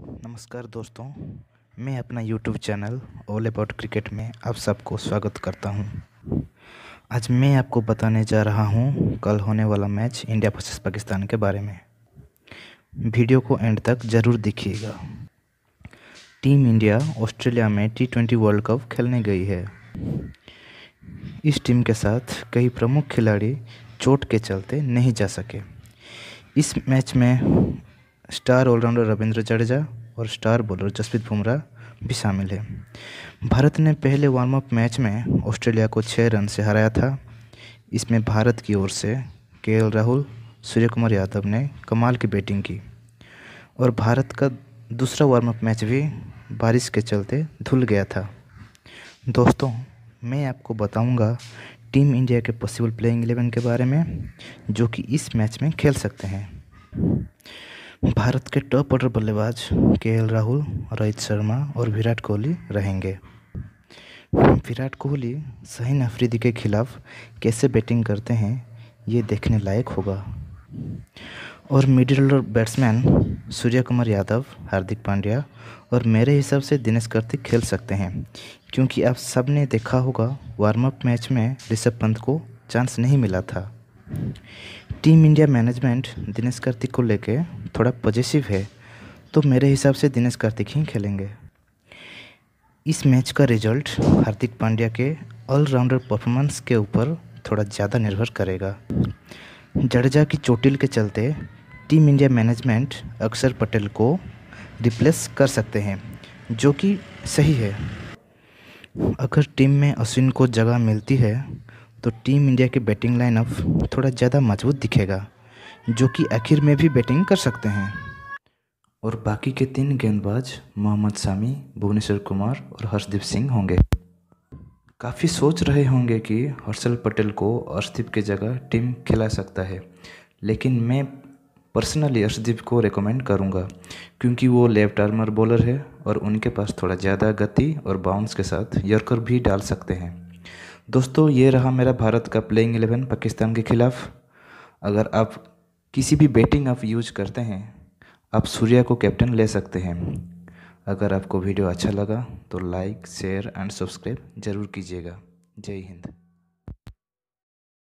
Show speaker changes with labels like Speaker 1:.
Speaker 1: नमस्कार दोस्तों मैं अपना YouTube channel all about cricket में आप सबको स्वागत करता हूं। आज मैं आपको बताने जा रहा हूं कल होने वाला मैच इंडिया वर्सेस पाकिस्तान के बारे में वीडियो को एंड तक ज़रूर देखिएगा टीम इंडिया ऑस्ट्रेलिया में टी ट्वेंटी वर्ल्ड कप खेलने गई है इस टीम के साथ कई प्रमुख खिलाड़ी चोट के चलते नहीं जा सके इस मैच में स्टार ऑलराउंडर रविंद्र जडेजा और स्टार बॉलर जसप्रीत बुमराह भी शामिल है भारत ने पहले वार्म अप मैच में ऑस्ट्रेलिया को छः रन से हराया था इसमें भारत की ओर से के राहुल सूर्य कुमार यादव ने कमाल की बैटिंग की और भारत का दूसरा वार्म अप मैच भी बारिश के चलते धुल गया था दोस्तों मैं आपको बताऊंगा टीम इंडिया के पॉसिबल प्लेइंग एलेवन के बारे में जो कि इस मैच में खेल सकते हैं भारत के टॉप ऑर्डर बल्लेबाज के राहुल रोहित शर्मा और विराट कोहली रहेंगे विराट कोहली सहीन अफरीदी के खिलाफ कैसे बैटिंग करते हैं ये देखने लायक होगा और middle order batsman Surya Kumar Yadav Hardik Pandya और मेरे हिसाब से दिनेश कार्तिक खेल सकते हैं क्योंकि आप सब ने देखा होगा वार्म अप मैच में ऋषभ पंत को चांस नहीं मिला था team India management Dinesh Karthik को लेके थोड़ा पॉजिटिव है तो मेरे हिसाब से दिनेश कार्तिक ही खेलेंगे इस मैच का रिजल्ट हार्दिक पांड्या के ऑलराउंडर परफॉर्मेंस के ऊपर थोड़ा ज़्यादा निर्भर करेगा जडेजा की चोटिल के चलते टीम इंडिया मैनेजमेंट अक्षर पटेल को रिप्लेस कर सकते हैं जो कि सही है अगर टीम में अश्विन को जगह मिलती है तो टीम इंडिया की बैटिंग लाइनअप थोड़ा ज़्यादा मजबूत दिखेगा जो कि आखिर में भी बैटिंग कर सकते हैं और बाकी के तीन गेंदबाज मोहम्मद शामी भुवनेश्वर कुमार और हर्षदीप सिंह होंगे काफ़ी सोच रहे होंगे कि हर्षल पटेल को अर्शदीप की जगह टीम खिला सकता है लेकिन मैं पर्सनली अर्शदीप को रेकमेंड करूंगा क्योंकि वो लेफ्ट आर्मर बॉलर है और उनके पास थोड़ा ज़्यादा गति और बाउंस के साथ यर्कर भी डाल सकते हैं दोस्तों ये रहा मेरा भारत का प्लेइंग एलेवन पाकिस्तान के ख़िलाफ़ अगर आप किसी भी बैटिंग आप यूज करते हैं आप सूर्या को कैप्टन ले सकते हैं अगर आपको वीडियो अच्छा लगा तो लाइक शेयर एंड सब्सक्राइब ज़रूर कीजिएगा जय हिंद